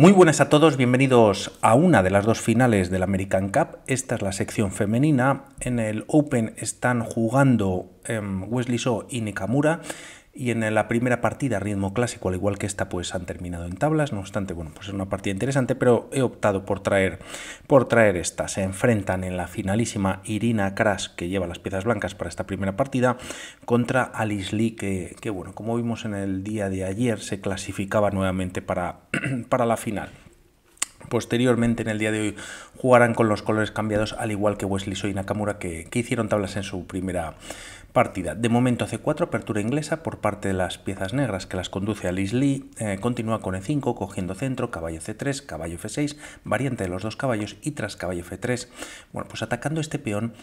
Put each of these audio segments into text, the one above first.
Muy buenas a todos, bienvenidos a una de las dos finales del American Cup. Esta es la sección femenina. En el Open están jugando em, Wesley Shaw y Nikamura y en la primera partida ritmo clásico, al igual que esta, pues han terminado en tablas, no obstante, bueno, pues es una partida interesante, pero he optado por traer, por traer esta. Se enfrentan en la finalísima Irina Kras, que lleva las piezas blancas para esta primera partida, contra Alice Lee, que, que bueno, como vimos en el día de ayer, se clasificaba nuevamente para, para la final. Posteriormente, en el día de hoy, jugarán con los colores cambiados, al igual que Wesley Soy y Nakamura, que, hicieron tablas en su primera partida. De momento, C4, apertura inglesa por parte de las piezas negras que las conduce a Lee. Eh, continúa con E5, cogiendo centro, caballo C3, caballo F6, variante de los dos caballos y tras caballo F3. Bueno, pues atacando este peón,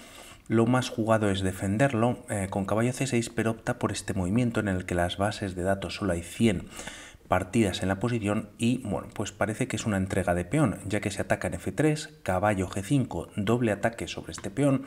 lo más jugado es defenderlo eh, con caballo C6, pero opta por este movimiento en el que las bases de datos solo hay 100 partidas en la posición y bueno, pues parece que es una entrega de peón, ya que se ataca en F3, caballo G5, doble ataque sobre este peón,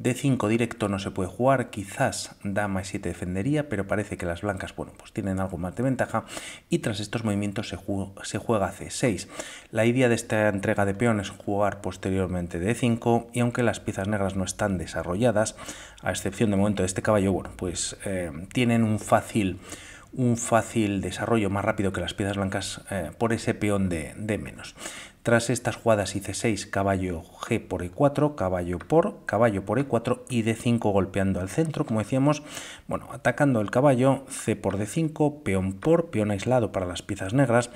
D5 directo no se puede jugar, quizás dama E7 defendería, pero parece que las blancas, bueno, pues tienen algo más de ventaja y tras estos movimientos se, juega C6. La idea de esta entrega de peón es jugar posteriormente D5 y aunque las piezas negras no están desarrolladas, a excepción de momento de este caballo, bueno, pues eh, tienen un fácil un fácil desarrollo más rápido que las piezas blancas eh, por ese peón de, menos. Tras estas jugadas hice 6 caballo G por E4, caballo por, caballo por E4 y D5 golpeando al centro, como decíamos, bueno, atacando el caballo, C por D5, peón por, peón aislado para las piezas negras,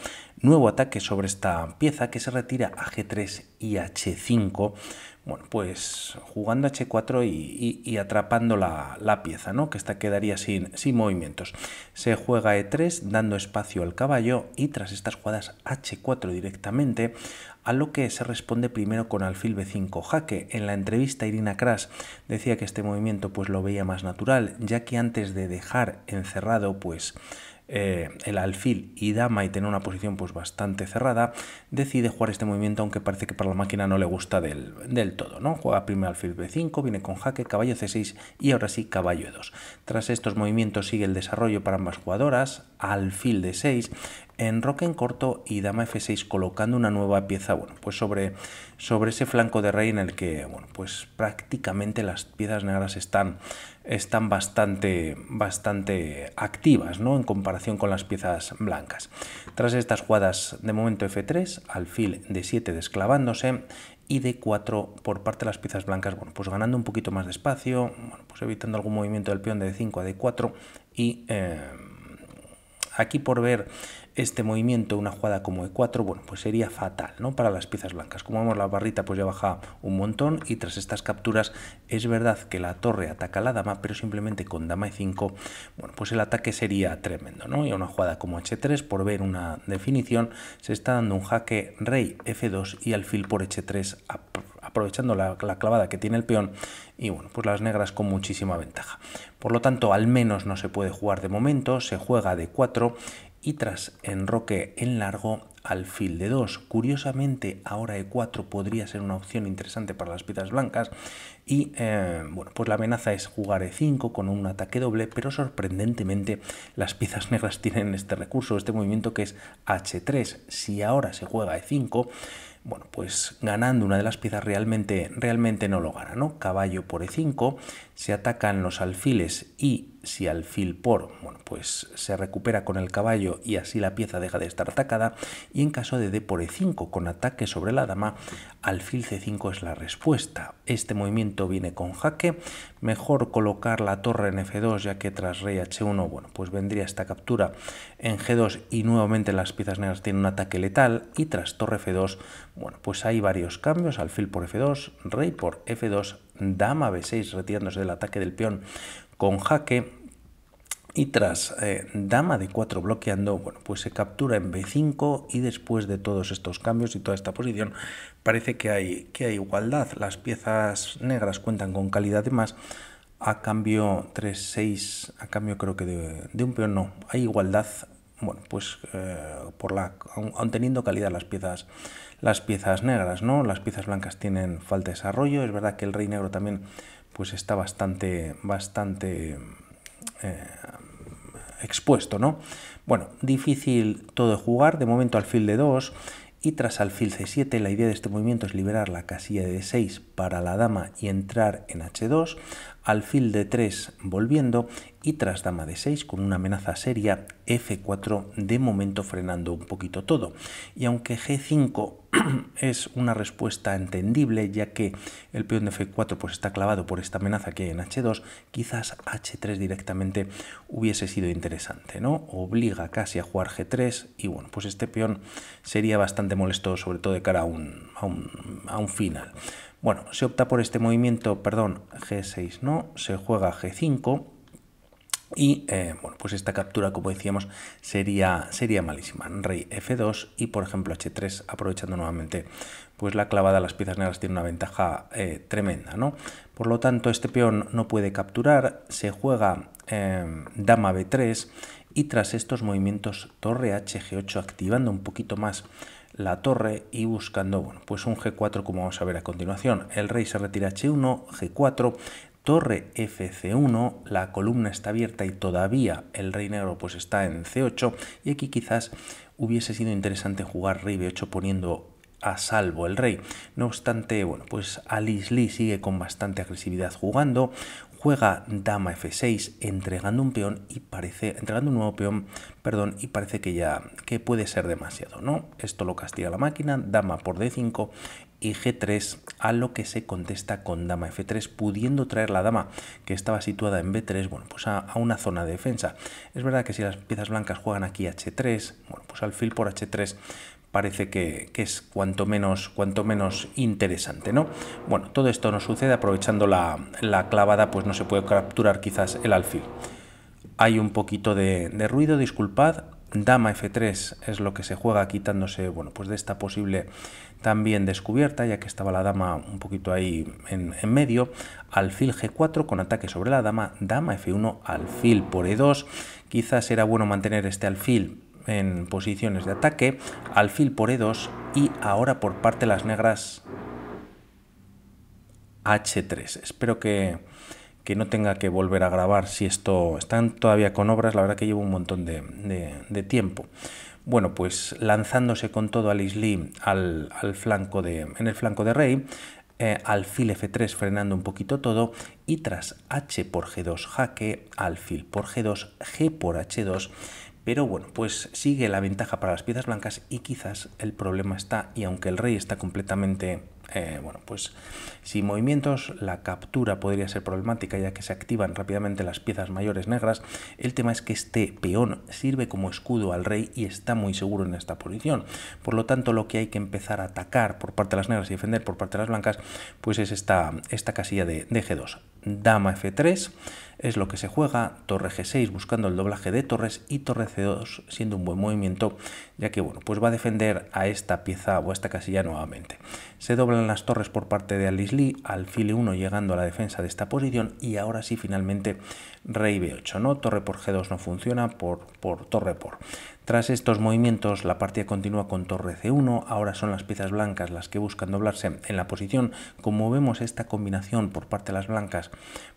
nuevo ataque sobre esta pieza que se retira a G3 y H5, bueno, pues jugando H4 y, atrapando la, pieza, ¿no? Que esta quedaría sin, sin, movimientos. Se juega E3 dando espacio al caballo y tras estas jugadas H4 directamente, a lo que se responde primero con alfil B5 jaque. En la entrevista Irina Kras decía que este movimiento pues lo veía más natural, ya que antes de dejar encerrado pues eh, el alfil y dama y tener una posición pues bastante cerrada, decide jugar este movimiento aunque parece que para la máquina no le gusta del, del todo, ¿no? Juega primero alfil b5, viene con jaque, caballo c6 y ahora sí caballo e2. Tras estos movimientos sigue el desarrollo para ambas jugadoras, alfil d6, en roque en corto y dama f6 colocando una nueva pieza bueno pues sobre sobre ese flanco de rey en el que bueno pues prácticamente las piezas negras están están bastante bastante activas no en comparación con las piezas blancas tras estas jugadas de momento f3 alfil de 7 desclavándose y d 4 por parte de las piezas blancas, bueno, pues ganando un poquito más de espacio, bueno, pues evitando algún movimiento del peón de D5 a D4 y eh, aquí por ver este movimiento, una jugada como E4, bueno, pues sería fatal, ¿no? Para las piezas blancas. Como vemos, la barrita pues ya baja un montón y tras estas capturas es verdad que la torre ataca a la dama, pero simplemente con dama E5, bueno, pues el ataque sería tremendo, ¿no? Y una jugada como H3, por ver una definición, se está dando un jaque rey F2 y alfil por H3 a aprovechando la, clavada que tiene el peón y bueno, pues las negras con muchísima ventaja. Por lo tanto, al menos no se puede jugar de momento, se juega de 4 y tras enroque en largo, alfil de 2. Curiosamente, ahora E4 podría ser una opción interesante para las piezas blancas y eh, bueno, pues la amenaza es jugar E5 con un ataque doble, pero sorprendentemente las piezas negras tienen este recurso, este movimiento que es H3. Si ahora se juega E5, bueno, pues ganando una de las piezas realmente, realmente no lo gana, ¿no? Caballo por e5, se atacan los alfiles y si alfil por, bueno, pues se recupera con el caballo y así la pieza deja de estar atacada, y en caso de D por E5 con ataque sobre la dama, alfil C5 es la respuesta. Este movimiento viene con jaque, mejor colocar la torre en F2 ya que tras rey H1 bueno, pues vendría esta captura en G2 y nuevamente las piezas negras tienen un ataque letal y tras torre F2 bueno, pues hay varios cambios, alfil por F2, rey por F2, dama B6 retirándose del ataque del peón con jaque y tras eh, dama de 4 bloqueando, bueno, pues se captura en b5 y después de todos estos cambios y toda esta posición parece que hay, que hay igualdad. Las piezas negras cuentan con calidad de más a cambio 3-6, a cambio creo que de, un peón no, hay igualdad, bueno, pues eh, por la, teniendo calidad las piezas, las piezas negras, ¿no? Las piezas blancas tienen falta de desarrollo, es verdad que el rey negro también pues está bastante, bastante eh, expuesto, ¿no? Bueno, difícil todo jugar, de momento alfil de 2 y tras alfil c7 la idea de este movimiento es liberar la casilla de 6 para la dama y entrar en h2, alfil de 3 volviendo y tras dama de 6 con una amenaza seria, f4 de momento frenando un poquito todo. Y aunque g5 es una respuesta entendible ya que el peón de f4 pues está clavado por esta amenaza que hay en h2, quizás h3 directamente hubiese sido interesante, ¿no? Obliga casi a jugar g3 y bueno, pues este peón sería bastante molesto sobre todo de cara a un, a un final. Bueno, se opta por este movimiento, perdón, G6 no, se juega G5 y eh, bueno, pues esta captura, como decíamos, sería, sería malísima. Rey F2 y por ejemplo H3, aprovechando nuevamente pues la clavada de las piezas negras tiene una ventaja eh, tremenda, ¿no? Por lo tanto, este peón no puede capturar, se juega eh, dama B3 y tras estos movimientos torre hg 8 activando un poquito más la torre y buscando bueno, pues un G4 como vamos a ver a continuación. El rey se retira H1, G4, torre fc 1 la columna está abierta y todavía el rey negro pues está en C8 y aquí quizás hubiese sido interesante jugar rey B8 poniendo a salvo el rey. No obstante, bueno, pues Alice Lee sigue con bastante agresividad jugando, juega dama f6 entregando un peón y parece entregando un nuevo peón, y parece que ya que puede ser demasiado, ¿no? Esto lo castiga la máquina, dama por d5 y g3, a lo que se contesta con dama f3, pudiendo traer la dama que estaba situada en b3, bueno, pues a, una zona de defensa. Es verdad que si las piezas blancas juegan aquí h3, bueno, pues alfil por h3 parece que, es cuanto menos, cuanto menos interesante, ¿no? Bueno, todo esto nos sucede aprovechando la, clavada, pues no se puede capturar quizás el alfil. Hay un poquito de, ruido, disculpad. Dama F3 es lo que se juega quitándose, bueno, pues de esta posible también descubierta, ya que estaba la dama un poquito ahí en, en medio. Alfil G4 con ataque sobre la dama, dama F1, alfil por E2. Quizás era bueno mantener este alfil en posiciones de ataque, alfil por E2 y ahora por parte de las negras H3. Espero que, no tenga que volver a grabar si esto están todavía con obras, la verdad que llevo un montón de, tiempo. Bueno, pues lanzándose con todo al Isli al, al flanco de, en el flanco de Rey, eh, alfil F3 frenando un poquito todo y tras H por G2 jaque, alfil por G2, G por H2, pero bueno, pues sigue la ventaja para las piezas blancas y quizás el problema está, y aunque el rey está completamente eh, bueno, pues sin movimientos la captura podría ser problemática ya que se activan rápidamente las piezas mayores negras. El tema es que este peón sirve como escudo al rey y está muy seguro en esta posición. Por lo tanto, lo que hay que empezar a atacar por parte de las negras y defender por parte de las blancas, pues es esta, esta casilla de, G2. Dama F3 es lo que se juega, torre G6 buscando el doblaje de torres y torre C2 siendo un buen movimiento, ya que bueno, pues va a defender a esta pieza o a esta casilla nuevamente. Se doblan las torres por parte de Alice Lee, file 1 llegando a la defensa de esta posición y ahora sí finalmente rey b8, ¿no? Torre por g2 no funciona, por, por torre por. Tras estos movimientos, la partida continúa con torre c1, ahora son las piezas blancas las que buscan doblarse en la posición. Como vemos, esta combinación por parte de las blancas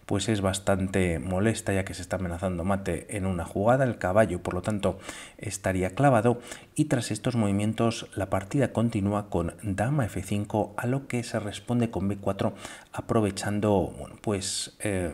pues es bastante molesta ya que se está amenazando mate en una jugada, el caballo por lo tanto estaría clavado y tras estos movimientos la partida continúa con dama f5 a lo que se responde con b4 aprovechando bueno, pues... Eh,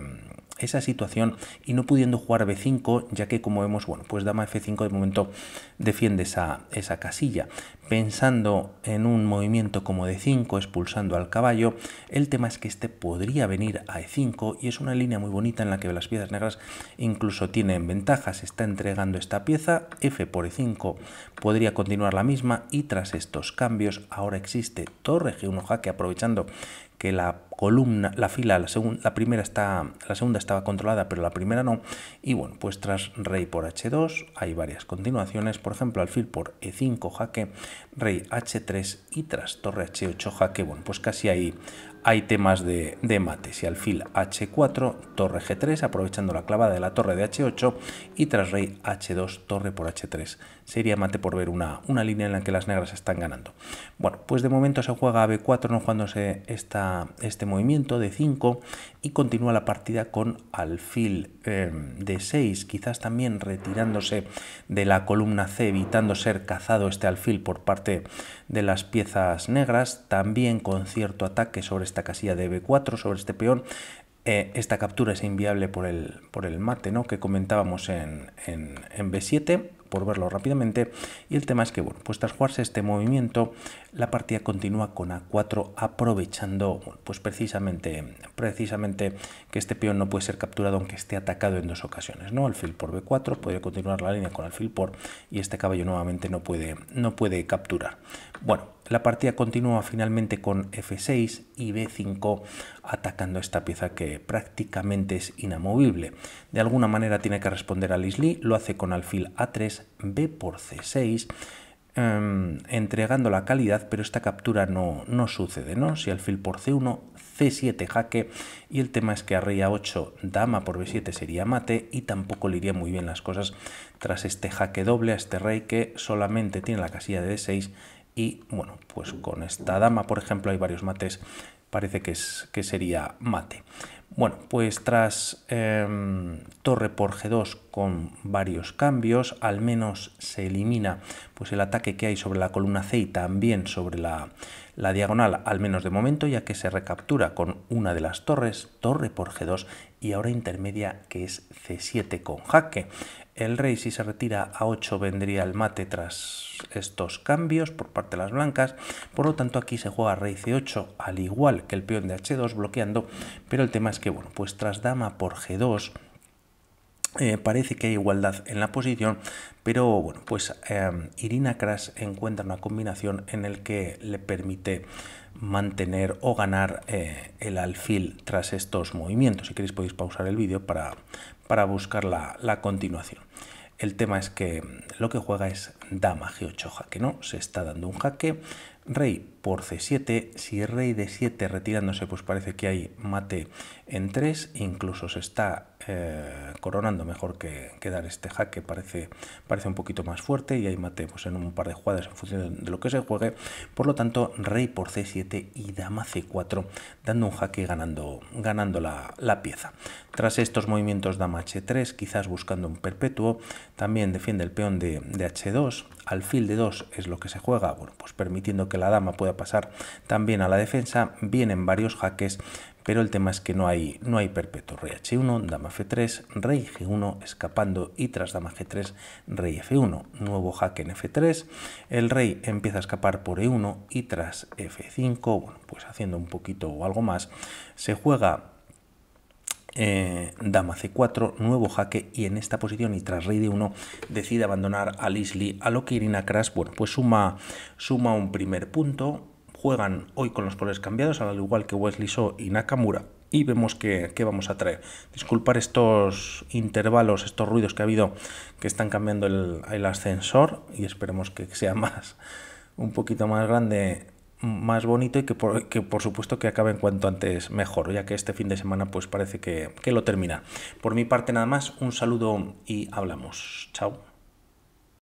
esa situación y no pudiendo jugar B5, ya que como vemos, bueno, pues dama F5 de momento defiende esa, esa casilla. Pensando en un movimiento como D5, expulsando al caballo, el tema es que este podría venir a E5 y es una línea muy bonita en la que las piezas negras incluso tienen ventajas. Está entregando esta pieza, F por E5 podría continuar la misma y tras estos cambios ahora existe torre G1 jaque aprovechando que la columna, la fila, la, la, primera está, la segunda estaba controlada, pero la primera no. Y bueno, pues tras rey por h2 hay varias continuaciones, por ejemplo, alfil por e5 jaque, rey h3 y tras torre h8 jaque, bueno, pues casi hay, hay temas de, mate, si Si alfil h4, torre g3, aprovechando la clavada de la torre de h8 y tras rey h2, torre por h3. Sería mate por ver una, una línea en la que las negras están ganando. Bueno, pues de momento se juega a b4 no jugándose esta, este movimiento de 5 y continúa la partida con alfil eh, de 6, quizás también retirándose de la columna C, evitando ser cazado este alfil por parte de las piezas negras, también con cierto ataque sobre esta casilla de B4, sobre este peón. Eh, esta captura es inviable por el, por el mate ¿no? que comentábamos en, en B7 por verlo rápidamente. Y el tema es que, bueno, pues tras jugarse este movimiento, la partida continúa con A4 aprovechando, pues precisamente, precisamente que este peón no puede ser capturado aunque esté atacado en dos ocasiones, ¿no? Alfil por B4, podría continuar la línea con alfil por y este caballo nuevamente no puede, no puede capturar. Bueno, la partida continúa finalmente con f6 y b5 atacando esta pieza que prácticamente es inamovible. De alguna manera tiene que responder a Isli, lo hace con alfil a3, b por c6, em, entregando la calidad, pero esta captura no, no sucede, ¿no? Si alfil por c1, c7 jaque y el tema es que a rey a8 dama por b7 sería mate y tampoco le irían muy bien las cosas tras este jaque doble a este rey que solamente tiene la casilla de d6 y bueno, pues con esta dama, por ejemplo, hay varios mates, parece que, es, que sería mate. Bueno, pues tras em, torre por g2 con varios cambios, al menos se elimina pues, el ataque que hay sobre la columna C y también sobre la, la diagonal, al menos de momento, ya que se recaptura con una de las torres, torre por g2 y ahora intermedia que es c7 con jaque. El rey si se retira a 8 vendría el mate tras estos cambios por parte de las blancas. Por lo tanto aquí se juega rey c8 al igual que el peón de h2 bloqueando. Pero el tema es que bueno, pues tras dama por g2 eh, parece que hay igualdad en la posición, pero bueno, pues em, Irina Crash encuentra una combinación en el que le permite mantener o ganar eh, el alfil tras estos movimientos. Si queréis podéis pausar el vídeo para, para buscar la, la, continuación. El tema es que lo que juega es dama g8 jaque, ¿no? Se está dando un jaque, rey por c7. Si rey de 7 retirándose, pues parece que hay mate en 3. Incluso se está eh, coronando mejor que, quedar dar este jaque. Parece, parece un poquito más fuerte y hay mate pues, en un par de jugadas en función de lo que se juegue. Por lo tanto, rey por c7 y dama c4, dando un jaque y ganando, ganando la, pieza. Tras estos movimientos, dama h3, quizás buscando un perpetuo. También defiende el peón de, h2. Alfil de 2 es lo que se juega, bueno, pues permitiendo que la dama pueda pasar también a la defensa. Vienen varios jaques, pero el tema es que no hay, no hay perpetuo. Rey H1, dama F3, rey G1 escapando y tras dama G3, rey F1. Nuevo jaque en F3, el rey empieza a escapar por E1 y tras F5, bueno, pues haciendo un poquito o algo más, se juega eh, dama c4, nuevo jaque y en esta posición y tras rey d1 decide abandonar a lisley a lo que Irina Crash, bueno, pues suma, suma un primer punto, juegan hoy con los colores cambiados, al igual que Wesley So y Nakamura, y vemos que vamos a traer. Disculpar estos intervalos, estos ruidos que ha habido, que están cambiando el, el ascensor, y esperemos que sea más un poquito más grande más bonito y que por, que por supuesto que acabe en cuanto antes mejor, ya que este fin de semana pues parece que, que lo termina. Por mi parte nada más, un saludo y hablamos. Chao.